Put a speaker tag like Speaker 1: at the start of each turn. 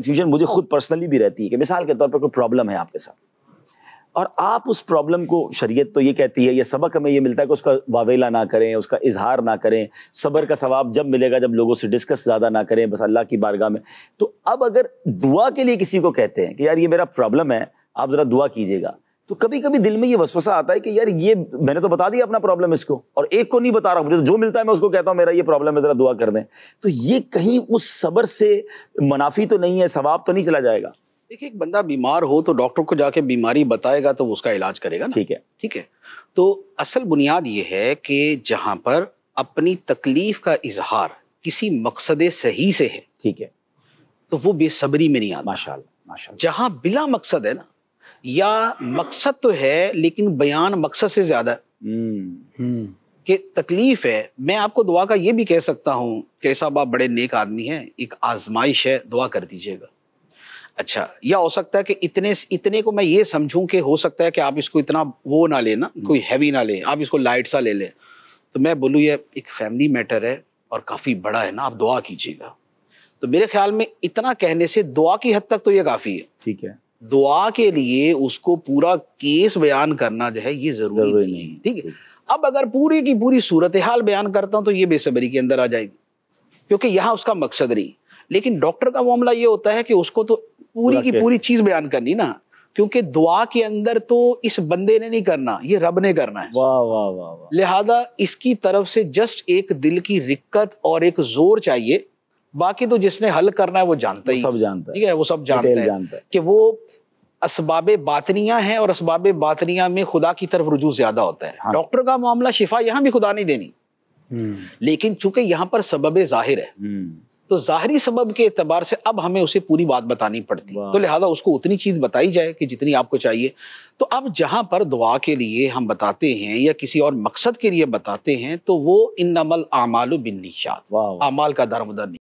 Speaker 1: Confusion मुझे खुद personally भी रहती है कि मिसाल के तौर पर कोई प्रॉब्लम है आपके साथ और आप उस प्रॉब्लम को शरीयत तो ये कहती है यह सबक हमें ये मिलता है कि उसका वावेला ना करें उसका इजहार ना करें सब्र का सवाब जब मिलेगा जब लोगों से डिस्कस ज़्यादा ना करें बस अल्लाह की बारगाह में तो अब अगर दुआ के लिए किसी को कहते हैं कि यार ये मेरा प्रॉब्लम है आप ज़रा दुआ कीजिएगा तो कभी कभी दिल में ये वसवसा आता है कि यार ये मैंने तो बता दिया अपना प्रॉब्लम इसको और एक को नहीं बता रहा मुझे तो जो मिलता है मैं उसको कहता हूँ मेरा ये प्रॉब्लम है ज़रा दुआ कर दें तो ये कहीं उस सबर से मुनाफी तो नहीं है
Speaker 2: सवाब तो नहीं चला जाएगा देखिए एक बंदा बीमार हो तो डॉक्टर को जाके बीमारी बताएगा तो उसका इलाज करेगा ठीक है ठीक है तो असल बुनियाद ये है कि जहाँ पर अपनी तकलीफ का इजहार किसी मकसद सही से है ठीक है तो वो बेसब्री में नहीं आता माशा माशा जहाँ बिला मकसद है ना या मकसद तो है लेकिन बयान मकसद से ज्यादा हम्म। हम्म। कि तकलीफ है मैं आपको दुआ का ये भी कह सकता हूँ कैसा बाप बड़े नेक आदमी है एक आजमाइश है दुआ कर दीजिएगा अच्छा या हो सकता है कि इतने इतने को मैं ये समझूं कि हो सकता है कि आप इसको इतना वो ना लेना हम्म। कोई हैवी ना ले आप इसको लाइट सा ले लें तो मैं बोलूँ ये एक फैमिली मैटर है और काफ़ी बड़ा है ना आप दुआ कीजिएगा तो मेरे ख्याल में इतना कहने से दुआ की हद तक तो ये काफ़ी है ठीक है दुआ के लिए उसको पूरा केस बयान करना जो है ये जरूरी, जरूरी नहीं ठीक है अब अगर पूरी की पूरी सूरत हाल बयान करता हूं तो ये बेसब्री के अंदर आ जाएगी क्योंकि यहां उसका मकसद नहीं लेकिन डॉक्टर का मामला ये होता है कि उसको तो पूरी की पूरी चीज बयान करनी ना क्योंकि दुआ के अंदर तो इस बंदे ने नहीं करना ये रब ने करना है वाह वाह वाह लिहाजा इसकी तरफ से जस्ट एक दिल की रिक्कत और एक जोर चाहिए बाकी तो जिसने हल करना है वो जानता ही सब जानता है ठीक है वो सब जानता है, जानता है कि वो इसबाब बातनिया है और इसबाब बातनिया में खुदा की तरफ रुजू ज्यादा होता है हाँ। डॉक्टर का मामला शिफा यहाँ भी खुदा नहीं देनी हम्म। लेकिन चूंकि यहाँ पर सबब जाहिर है हम्म। तो जाहरी सबब के एतबार से अब हमें उसे पूरी बात बतानी पड़ती तो लिहाजा उसको उतनी चीज बताई जाए कि जितनी आपको चाहिए तो अब जहाँ पर दुआ के लिए हम बताते हैं या किसी और मकसद के लिए बताते हैं तो वो इन नमल आमाल निशात अमाल का दरमदर